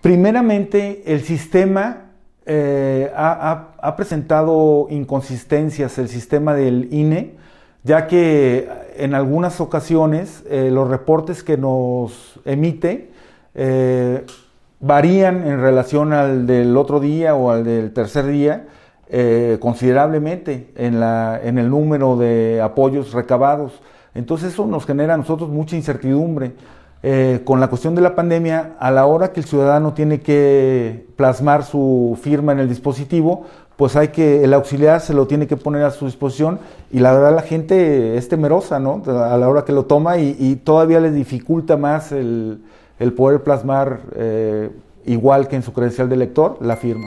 Primeramente, el sistema eh, ha, presentado inconsistencias, el sistema del INE, ya que en algunas ocasiones eh, los reportes que nos emite eh, varían en relación al del otro día o al del tercer día considerablemente en el número de apoyos recabados. Entonces eso nos genera a nosotros mucha incertidumbre. Eh, con la cuestión de la pandemia, a la hora que el ciudadano tiene que plasmar su firma en el dispositivo, pues hay que, el auxiliar se lo tiene que poner a su disposición y la verdad la gente es temerosa, ¿no? A la hora que lo toma y, todavía le dificulta más el, poder plasmar eh, igual que en su credencial de lector la firma.